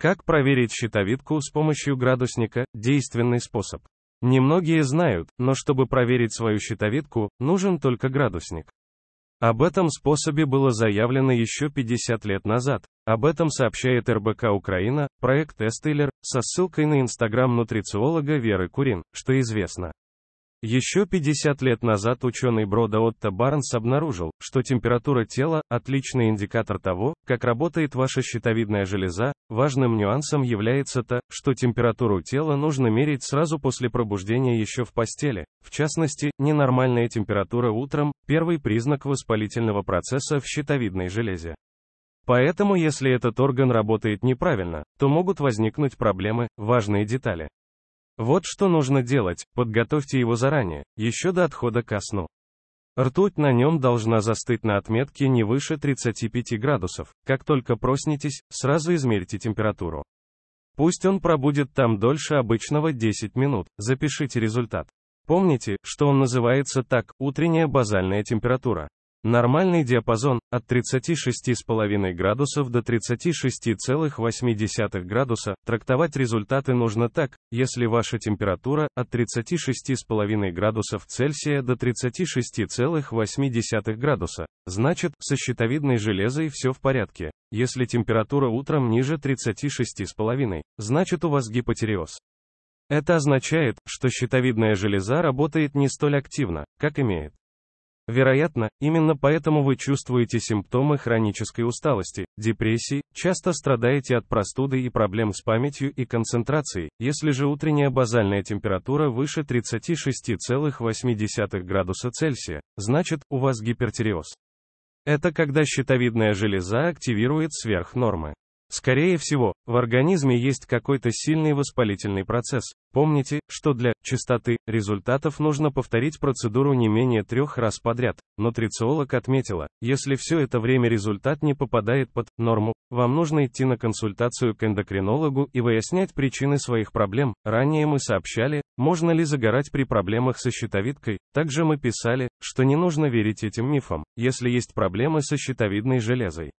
Как проверить щитовидку с помощью градусника – действенный способ. Немногие знают, но чтобы проверить свою щитовидку, нужен только градусник. Об этом способе было заявлено еще 50 лет назад. Об этом сообщает РБК Украина, проект Эстейлер, со ссылкой на инстаграм нутрициолога Веры Курин, что известно. Еще 50 лет назад ученый Брода Отто Барнс обнаружил, что температура тела – отличный индикатор того, как работает ваша щитовидная железа. Важным нюансом является то, что температуру тела нужно мерить сразу после пробуждения еще в постели. В частности, ненормальная температура утром – первый признак воспалительного процесса в щитовидной железе. Поэтому если этот орган работает неправильно, то могут возникнуть проблемы, важные детали. Вот что нужно делать, подготовьте его заранее, еще до отхода ко сну. Ртуть на нем должна застыть на отметке не выше 35 градусов. Как только проснетесь, сразу измерьте температуру. Пусть он пробудет там дольше обычного 10 минут, запишите результат. Помните, что он называется так, утренняя базальная температура. Нормальный диапазон – от 36,5 градусов до 36,8 градуса. Трактовать результаты нужно так, если ваша температура – от 36,5 градусов Цельсия до 36,8 градуса, значит, со щитовидной железой все в порядке. Если температура утром ниже 36,5, значит у вас гипотереоз. Это означает, что щитовидная железа работает не столь активно, как имеет. Вероятно, именно поэтому вы чувствуете симптомы хронической усталости, депрессии, часто страдаете от простуды и проблем с памятью и концентрацией. Если же утренняя базальная температура выше 36,8 градуса Цельсия, значит, у вас гипертиреоз. Это когда щитовидная железа активирует сверх нормы. Скорее всего, в организме есть какой-то сильный воспалительный процесс. Помните, что для чистоты результатов нужно повторить процедуру не менее трех раз подряд. Нутрициолог отметила, если все это время результат не попадает под норму, вам нужно идти на консультацию к эндокринологу и выяснять причины своих проблем. Ранее мы сообщали, можно ли загорать при проблемах со щитовидкой. Также мы писали, что не нужно верить этим мифам, если есть проблемы со щитовидной железой.